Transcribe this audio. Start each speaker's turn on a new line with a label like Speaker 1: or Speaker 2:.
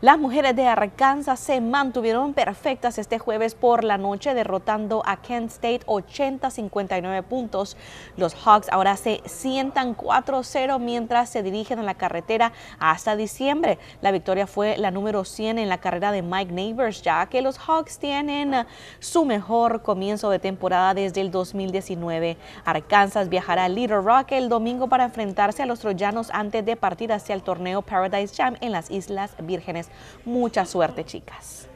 Speaker 1: Las mujeres de Arkansas se mantuvieron perfectas este jueves por la noche, derrotando a Kent State 80-59 puntos. Los Hawks ahora se sientan 4-0 mientras se dirigen a la carretera hasta diciembre. La victoria fue la número 100 en la carrera de Mike Neighbors, ya que los Hawks tienen su mejor comienzo de temporada desde el 2019. Arkansas viajará a Little Rock el domingo para enfrentarse a los troyanos antes de partir hacia el torneo Paradise Jam en las Islas Vírgenes. Mucha suerte, chicas.